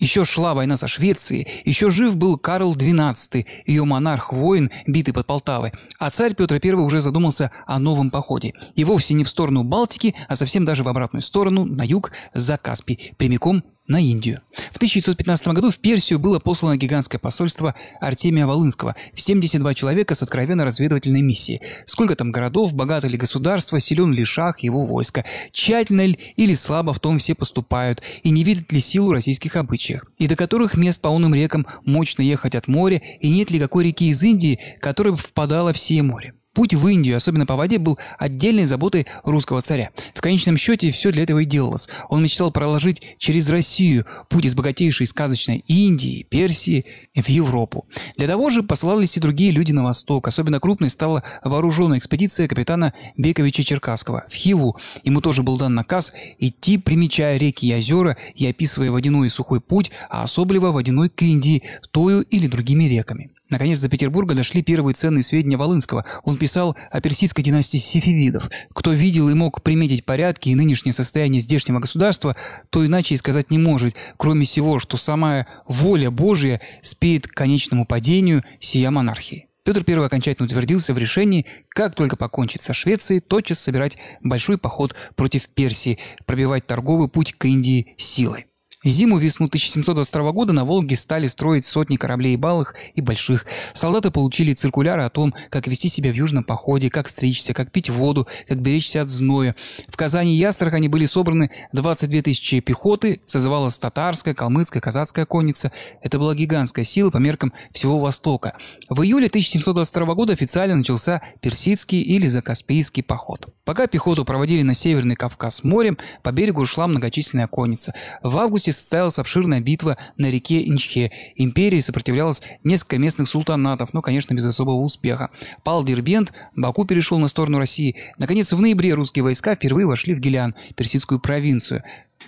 Еще шла война со Швецией, еще жив был Карл XII, ее монарх-воин, битый под Полтавой, а царь Петр I уже задумался о новом походе. И вовсе не в сторону Балтики, а совсем даже в обратную сторону, на юг, за Каспий, прямиком на Индию. В 1915 году в Персию было послано гигантское посольство Артемия Волынского в 72 человека с откровенно разведывательной миссией. Сколько там городов, богато ли государство, силен ли шах его войско, тщательно ли или слабо в том все поступают, и не видят ли силу российских обычаев, и до которых мест по умным рекам мощно ехать от моря, и нет ли какой реки из Индии, которая бы впадала в сие море. Путь в Индию, особенно по воде, был отдельной заботой русского царя. В конечном счете все для этого и делалось. Он мечтал проложить через Россию путь из богатейшей сказочной Индии, Персии в Европу. Для того же посылались и другие люди на восток. Особенно крупной стала вооруженная экспедиция капитана Бековича Черкасского в Хиву. Ему тоже был дан наказ идти, примечая реки и озера и описывая водяной и сухой путь, а особливо водяной к Индии, тою или другими реками. Наконец до Петербурга дошли первые ценные сведения Волынского. Он писал о персидской династии сефевидов. Кто видел и мог приметить порядки и нынешнее состояние здешнего государства, то иначе и сказать не может, кроме всего, что сама воля Божия спеет к конечному падению сия монархии. Петр I окончательно утвердился в решении, как только покончит со Швецией, тотчас собирать большой поход против Персии, пробивать торговый путь к Индии силой зиму весну 1722 года на Волге стали строить сотни кораблей балых и больших. Солдаты получили циркуляры о том, как вести себя в южном походе, как стричься, как пить воду, как беречься от зноя. В Казани и Астрахани были собраны 22 тысячи пехоты, созывалась татарская, калмыцкая, казацкая конница. Это была гигантская сила по меркам всего Востока. В июле 1722 года официально начался Персидский или Закаспийский поход. Пока пехоту проводили на Северный Кавказ морем, по берегу шла многочисленная конница. В августе части состоялась обширная битва на реке Инчхе. Империи сопротивлялось несколько местных султанатов, но, конечно, без особого успеха. Пал Дербент, Баку перешел на сторону России. Наконец, в ноябре русские войска впервые вошли в Гелиан, персидскую провинцию.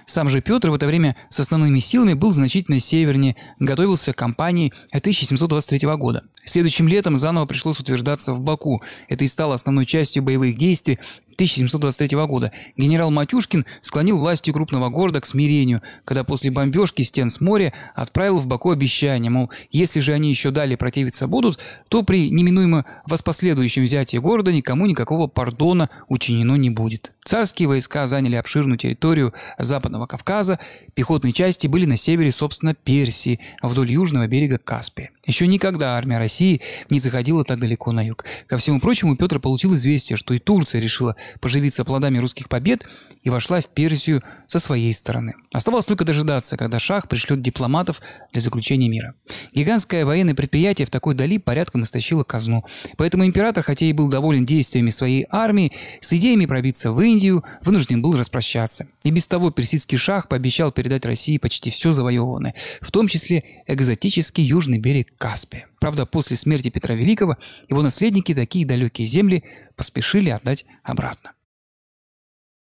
Сам же Петр в это время с основными силами был значительно севернее, готовился к кампании 1723 года. Следующим летом заново пришлось утверждаться в Баку. Это и стало основной частью боевых действий 1723 года. Генерал Матюшкин склонил власти крупного города к смирению, когда после бомбежки стен с моря отправил в Баку обещание, мол, если же они еще далее противиться будут, то при неминуемо воспоследующем взятии города никому никакого пардона учинено не будет. Царские войска заняли обширную территорию Западного Кавказа, пехотные части были на севере, собственно, Персии, вдоль южного берега Каспия. Еще никогда армия России не заходила так далеко на юг. Ко всему прочему, Петр получил известие, что и Турция решила поживиться плодами русских побед и вошла в Персию со своей стороны. Оставалось только дожидаться, когда Шах пришлет дипломатов для заключения мира. Гигантское военное предприятие в такой дали порядком истощило казну. Поэтому император, хотя и был доволен действиями своей армии, с идеями пробиться в Индию, Индию, вынужден был распрощаться. И без того персидский шах пообещал передать России почти все завоеванное, в том числе экзотический южный берег Каспия. Правда, после смерти Петра Великого его наследники такие далекие земли поспешили отдать обратно.